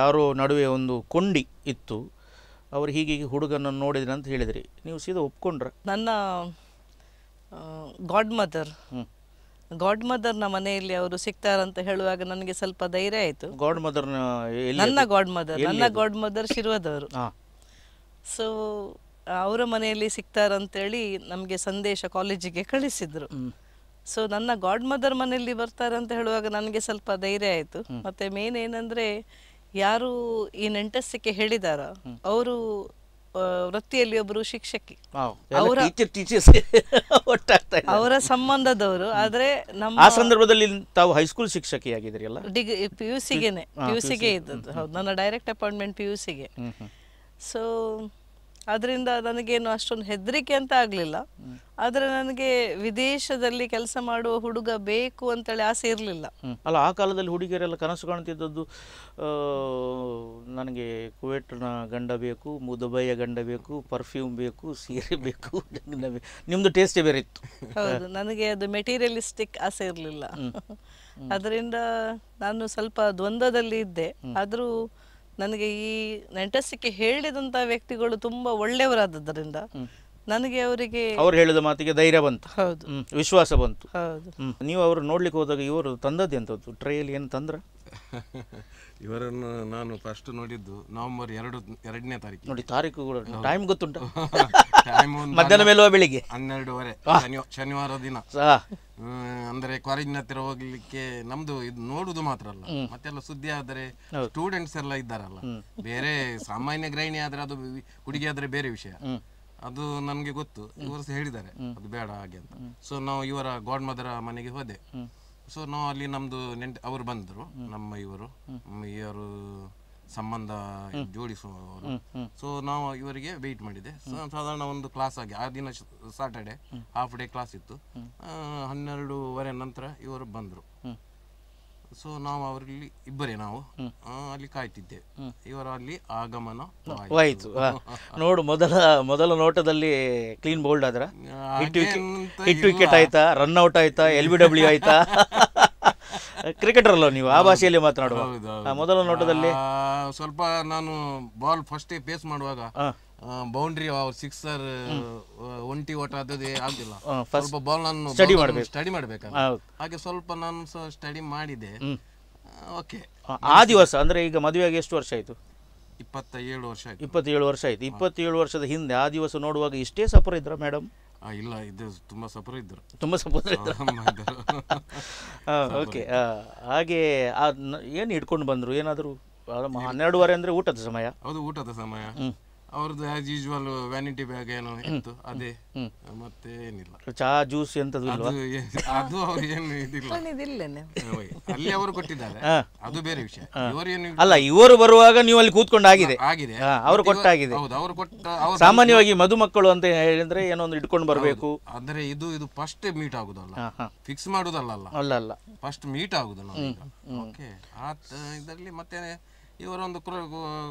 ಯಾರೋ ನಡುವೆ ಒಂದು ಕೊಂಡಿ ಇತ್ತು ಅವರು ಹೀಗೆ ಹುಡುಗನ ನೋಡಿದ್ರಿ ಅಂತ ಹೇಳಿದ್ರಿ ನೀವು ಸೀದಾ ಒಪ್ಕೊಂಡ್ರ ನನ್ನ ಗಾಡ್ ಮದರ್ ಗಾಡ್ ನ ಮನೆಯಲ್ಲಿ ಅವರು ಸಿಗ್ತಾರಂತ ಹೇಳುವಾಗ ನನಗೆ ಸ್ವಲ್ಪ ಧೈರ್ಯ ಆಯಿತು ಗಾಡ್ ಮದರ್ನ ನನ್ನ ಗಾಡ್ ಮದರ್ ನನ್ನ ಗಾಡ್ ಮದರ್ ಶಿರ್ವದವರು ಸೊ ಅವರ ಮನೆಯಲ್ಲಿ ಸಿಗ್ತಾರಂತೇಳಿ ನಮಗೆ ಸಂದೇಶ ಕಾಲೇಜಿಗೆ ಕಳಿಸಿದ್ರು ಸೊ ನನ್ನ ಗಾಡ್ ಮದರ್ ಮನೆಯಲ್ಲಿ ಬರ್ತಾರೆ ಅಂತ ಹೇಳುವಾಗ ನನಗೆ ಸ್ವಲ್ಪ ಧೈರ್ಯ ಆಯಿತು ಮತ್ತೆ ಮೇನ್ ಏನಂದ್ರೆ ಯಾರು ಈ ನೆಂಟಸ್ಸಕ್ಕೆ ಹೇಳಿದಾರ ಅವರು ವೃತ್ತಿಯಲ್ಲಿ ಒಬ್ರು ಶಿಕ್ಷಕಿ ಅವರ ಟೀಚರ್ಸ್ ಅವರ ಸಂಬಂಧದವರು ಆದ್ರೆ ನಮ್ಮ ಆ ಸಂದರ್ಭದಲ್ಲಿ ತಾವು ಹೈಸ್ಕೂಲ್ ಶಿಕ್ಷಕಿಯಾಗಿದ್ರಲ್ಲ ಡಿಗ್ರಿ ಪಿ ಯು ಸಿಗೆನೆ ಪಿ ಯು ಸಿಗೆ ಇದ್ದದ್ದು ಹೌದು ನನ್ನ ಡೈರೆಕ್ಟ್ ಅಪಾಯಿಂಟ್ಮೆಂಟ್ ಪಿ ಯು ಸಿಗೆ ಸೊ ಅದರಿಂದ ನನಗೇನು ಅಷ್ಟೊಂದು ಹೆದರಿಕೆ ಅಂತ ಆಗಲಿಲ್ಲ ಆದರೆ ನನಗೆ ವಿದೇಶದಲ್ಲಿ ಕೆಲಸ ಮಾಡುವ ಹುಡುಗ ಬೇಕು ಅಂತೇಳಿ ಆಸೆ ಇರಲಿಲ್ಲ ಅಲ್ಲ ಆ ಕಾಲದಲ್ಲಿ ಹುಡುಗಿಯರೆಲ್ಲ ಕನಸು ಕಾಣ್ತಿದ್ದದ್ದು ನನಗೆ ಕುವೆಟ್ನ ಗಂಡ ಬೇಕು ದುಬೈಯ ಗಂಡ ಬೇಕು ಪರ್ಫ್ಯೂಮ್ ಬೇಕು ಸೀರೆ ಬೇಕು ನಿಮ್ಮದು ಟೇಸ್ಟೇ ಬೇರೆ ಇತ್ತು ಹೌದು ನನಗೆ ಅದು ಮೆಟೀರಿಯಲಿಸ್ಟಿಕ್ ಆಸೆ ಇರಲಿಲ್ಲ ಅದರಿಂದ ನಾನು ಸ್ವಲ್ಪ ದ್ವಂದ್ವದಲ್ಲಿ ಇದ್ದೆ ಆದರೂ ನನಗೆ ಈ ನೆಂಟಸ್ಟಿಕೆ ಹೇಳಿದಂಥ ವ್ಯಕ್ತಿಗಳು ತುಂಬಾ ಒಳ್ಳೆಯವರಾದದ್ದರಿಂದ ನನಗೆ ಅವರಿಗೆ ಅವ್ರು ಹೇಳಿದ ಮಾತಿಗೆ ಧೈರ್ಯ ಬಂತು ಹೌದು ವಿಶ್ವಾಸ ಬಂತು ನೀವು ಅವರು ನೋಡ್ಲಿಕ್ಕೆ ಹೋದಾಗ ಇವರು ತಂದದ್ದು ಎಂತದ್ದು ಟ್ರೈಲ್ ಏನು ತಂದ್ರ ಇವರನ್ನು ನಾನು ಫಸ್ಟ್ ನೋಡಿದ್ದು ನವೆಂಬರ್ ಎರಡು ಎರಡನೇ ತಾರೀಕು ನೋಡಿ ತಾರೀಕು ಕೂಡ ಟೈಮ್ ಗೊತ್ತುಂಟು ಮಧ್ಯಾಹ್ನ ಮೇಲುವ ಬೆಳಿಗ್ಗೆ ಹನ್ನೆರಡುವರೆ ಶನಿವಾರ ದಿನ ಅಂದ್ರೆ ಕಾಲೇಜಿನ ಹತ್ತಿರ ಹೋಗ್ಲಿಕ್ಕೆ ನಮ್ದು ಇದು ನೋಡುದು ಮಾತ್ರ ಅಲ್ಲ ಮತ್ತೆಲ್ಲ ಸುದ್ದಿ ಆದ್ರೆ ಸ್ಟೂಡೆಂಟ್ಸ್ ಎಲ್ಲ ಇದ್ದಾರಲ್ಲ ಬೇರೆ ಸಾಮಾನ್ಯ ಗೃಹಿಣಿ ಆದ್ರೆ ಅದು ಹುಡುಗಿ ಆದ್ರೆ ಬೇರೆ ವಿಷಯ ಅದು ನಮ್ಗೆ ಗೊತ್ತು ಇವರು ಹೇಳಿದ್ದಾರೆ ಅದು ಬೇಡ ಹಾಗೆ ಅಂತ ಸೊ ನಾವು ಇವರ ಗಾಡ್ ಮದರ ಮನೆಗೆ ಹೋದೆ ಸೊ ನಾವು ಅಲ್ಲಿ ನಮ್ದು ನೆಂಟ್ ಅವರು ಬಂದರು ನಮ್ಮ ಇವರು ಇವರು ಸಂಬಂಧ ಜೋಡಿಸುವವರು ಸೊ ನಾವು ಇವರಿಗೆ ವೆಯ್ಟ್ ಮಾಡಿದೆ ಸಾಧಾರಣ ಒಂದು ಕ್ಲಾಸ್ ಆಗಿ ಆ ದಿನ ಸಾಟರ್ಡೆ ಹಾಫ್ ಡೇ ಕ್ಲಾಸ್ ಇತ್ತು ಹನ್ನೆರಡೂವರೆ ನಂತರ ಇವರು ಬಂದರು ಸೊ ನಾವು ಅವರಲ್ಲಿ ಇಬ್ಬರೇ ನಾವು ಅಲ್ಲಿ ಕಾಯ್ತಿದ್ದೇವೆ ಇವರ ಅಲ್ಲಿ ಆಗಮನ ಆಯ್ತು ನೋಡು ಮೊದಲ ಮೊದಲ ನೋಟದಲ್ಲಿ ಕ್ಲೀನ್ ಬೋಲ್ಡ್ ಆದ್ರ ಹಿಟ್ ವಿಕೆಟ್ ಆಯ್ತಾ ರನ್ ಔಟ್ ಆಯ್ತಾ ಎಲ್ ಬಿ ಡಬ್ಲ್ಯೂ ಆಯ್ತಾ ಕ್ರಿಕೆಟರ್ ಅಲ್ಲ ನೀವು ಆ ಭಾಷೆಯಲ್ಲಿ ಮಾತನಾಡುವ ಮೊದಲ ನೋಟದಲ್ಲಿ ಸ್ವಲ್ಪ ನಾನು ಬಾಲ್ ಫಸ್ಟ್ ಪೇಸ್ ಮಾಡುವಾಗ ಬೌಂಡ್ರಿ ಅವ್ರ ಸಿಕ್ಸರ್ ಒಂಟಿ ಓಟ ಅದೇ ಆಗ್ಲಿಲ್ಲ ಸ್ವಲ್ಪ ಬಾಲ್ ನಾನು ಸ್ಟಡಿ ಮಾಡಬೇಕು ಸ್ಟಡಿ ಮಾಡಬೇಕು ಹಾಗೆ ಸ್ವಲ್ಪ ನಾನು ಸ್ಟಡಿ ಮಾಡಿದೆ ಓಕೆ ಆ ದಿವಸ ಅಂದ್ರೆ ಈಗ ಮದುವೆಯಾಗಿ ಎಷ್ಟು ವರ್ಷ ಆಯ್ತು ಇಪ್ಪತ್ತೇಳು ವರ್ಷ ಆಯ್ತು ಇಪ್ಪತ್ತೇಳು ವರ್ಷ ಆಯ್ತು ಇಪ್ಪತ್ತೇಳು ವರ್ಷದ ಹಿಂದೆ ಆ ದಿವಸ ನೋಡುವಾಗ ಇಷ್ಟೇ ಸಫರ್ ಇದ್ರ ಮೇಡಮ್ ಇಲ್ಲ ಇದು ತುಂಬಾ ಸಪರ ಇದ್ರು ತುಂಬಾ ಸಪೋರ್ಟ್ ಇದ್ರು ಓಕೆ ಹಾಗೆ ಏನು ಹಿಡ್ಕೊಂಡು ಬಂದರು ಏನಾದರೂ ಹನ್ನೆರಡುವರೆ ಅಂದರೆ ಊಟದ ಸಮಯ ಹೌದು ಊಟದ ಸಮಯ ಅವ್ರದ್ದು ಆಸ್ ಯೂಶುವಲ್ ವ್ಯಾನಿಟಿ ಬ್ಯಾಗ್ ಏನೋ ಇತ್ತು ಅದೇ ಮತ್ತೆ ಏನಿಲ್ಲ ಚಹಾ ಜ್ಯೂಸ್ ಎಂತ ಅದು ಅವ್ರು ಏನು ಇದಿಲ್ಲ ಅಲ್ಲಿ ಅವರು ಕೊಟ್ಟಿದ್ದಾರೆ ಅದು ಬೇರೆ ವಿಷಯ ಇವರು ಏನು ಅಲ್ಲ ಇವರು ಬರುವಾಗ ನೀವು ಅಲ್ಲಿ ಕೂತ್ಕೊಂಡು ಆಗಿದೆ ಆಗಿದೆ ಅವರು ಕೊಟ್ಟಾಗಿದೆ ಹೌದು ಅವರು ಕೊಟ್ಟ ಸಾಮಾನ್ಯವಾಗಿ ಮಧುಮಕ್ಕಳು ಅಂತ ಹೇಳಿದ್ರೆ ಏನೋ ಒಂದು ಇಟ್ಕೊಂಡು ಬರಬೇಕು ಅಂದ್ರೆ ಇದು ಇದು ಫಸ್ಟ್ ಮೀಟ್ ಆಗುದಲ್ಲ ಫಿಕ್ಸ್ ಮಾಡುದಲ್ಲ ಅಲ್ಲ ಅಲ್ಲ ಫಸ್ಟ್ ಮೀಟ್ ಆಗುದು ಓಕೆ ಆ ಇದರಲ್ಲಿ ಮತ್ತೆ ಇವರೊಂದು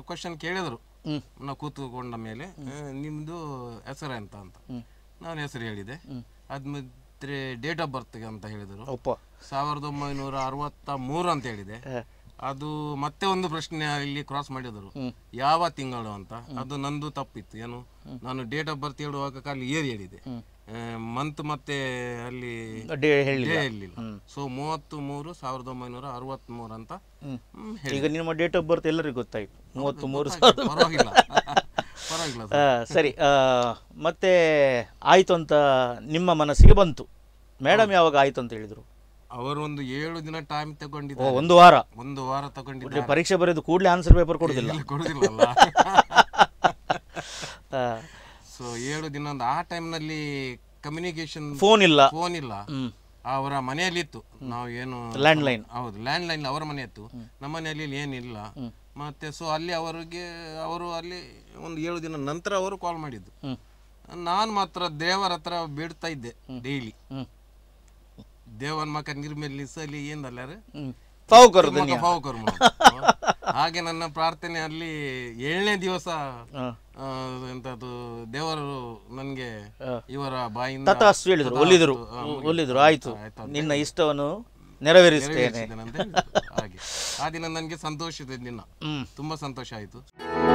ಕ್ವಶನ್ ಕೇಳಿದ್ರು ನಾವು ಕೂತ್ಕೊಂಡ ಮೇಲೆ ನಿಮ್ದು ಹೆಸರು ಅಂತ ಅಂತ ನಾನು ಹೆಸರು ಹೇಳಿದೆ ಅದ್ರೆ ಡೇಟ್ ಆಫ್ ಬರ್ತ್ ಅಂತ ಹೇಳಿದರು ಸಾವಿರದ ಒಂಬೈನೂರ ಅರವತ್ತ ಮೂರು ಅಂತ ಹೇಳಿದೆ ಅದು ಮತ್ತೆ ಒಂದು ಪ್ರಶ್ನೆ ಇಲ್ಲಿ ಕ್ರಾಸ್ ಮಾಡಿದರು ಯಾವ ತಿಂಗಳು ಅಂತ ಅದು ನಂದು ತಪ್ಪಿತ್ತು ಏನು ನಾನು ಡೇಟ್ ಆಫ್ ಬರ್ತ್ ಹೇಳುವಾಗ ಖಾಲಿ ಏರ್ ಹೇಳಿದೆ ಮಂತ್ ಮತ್ತೆ ಅಲ್ಲಿ ಹೇಳಿಲ್ಲ ಸೊ ಮೂವತ್ತು ಮೂರು ಸಾವಿರದ ಒಂಬೈನೂರ ಅರವತ್ ಮೂರು ಅಂತ ಈಗ ನಿಮ್ಮ ಡೇಟ್ ಆಫ್ ಬರ್ತ್ ಎಲ್ಲರಿಗೂ ಗೊತ್ತಾಯ್ತು ಮೂವತ್ತು ಮೂರು ಪರವಾಗಿಲ್ಲ ಪರವಾಗಿಲ್ಲ ಸರಿ ಮತ್ತೆ ಆಯ್ತು ಅಂತ ನಿಮ್ಮ ಮನಸ್ಸಿಗೆ ಬಂತು ಮೇಡಮ್ ಯಾವಾಗ ಆಯ್ತು ಅಂತ ಹೇಳಿದ್ರು ಅವರು ಒಂದು ಏಳು ದಿನ ಟೈಮ್ ತಗೊಂಡಿದ್ದಾರೆ ಒಂದು ವಾರ ಒಂದು ವಾರ ತಗೊಂಡಿದ್ದಾರೆ ಪರೀಕ್ಷೆ ಬರೆದು ಕೂಡಲೇ ಆನ್ಸರ್ ಪೇಪರ್ ಕೊಡುದಿಲ್ಲ ಕೊಡುದಿಲ್ಲ ಸೊ ಏಳು ದಿನ ಒಂದು ಆ ಟೈಮ್ನಲ್ಲಿ ಕಮ್ಯುನಿಕೇಶನ್ ಫೋನ್ ಇಲ್ಲ ಫೋನ್ ಇಲ್ಲ ಅವರ ಮನೆಯಲ್ಲಿತ್ತು ನಾವು ಏನು ಲ್ಯಾಂಡ್ ಲೈನ್ ಹೌದು ಲ್ಯಾಂಡ್ ಲೈನ್ ಅವರ ಮನೆ ಇತ್ತು ನಮ್ಮ ಮನೆಯಲ್ಲಿ ಏನಿಲ್ಲ ಮತ್ತೆ ಸೊ ಅಲ್ಲಿ ಅವರಿಗೆ ಅವರು ಅಲ್ಲಿ ಒಂದು ಏಳು ದಿನ ನಂತರ ಅವರು ಕಾಲ್ ಮಾಡಿದ್ದು ನಾನು ಮಾತ್ರ ದೇವರ ಹತ್ರ ಬಿಡ್ತಾ ಇದ್ದೆ ಡೈಲಿ ದೇವನ್ ಮಕ ನಿರ್ಮೇಲೆ ನಿಸಲಿ ಏನಲ್ಲ ಕರ್ಮ ಹಾಗೆ ನನ್ನ ಪ್ರಾರ್ಥನೆಯಲ್ಲಿ ಏಳನೇ ದಿವಸ ಎಂತದ್ದು ದೇವರು ನನ್ಗೆ ಇವರ ಬಾಯಿಂದ ಹೇಳಿದ್ರು ಆಯ್ತು ನಿನ್ನ ಇಷ್ಟವನ್ನು ನೆರವೇರಿಸ್ತೇನೆ ಹಾಗೆ ಆ ದಿನ ನನಗೆ ಸಂತೋಷ ದಿನ ತುಂಬಾ ಸಂತೋಷ ಆಯ್ತು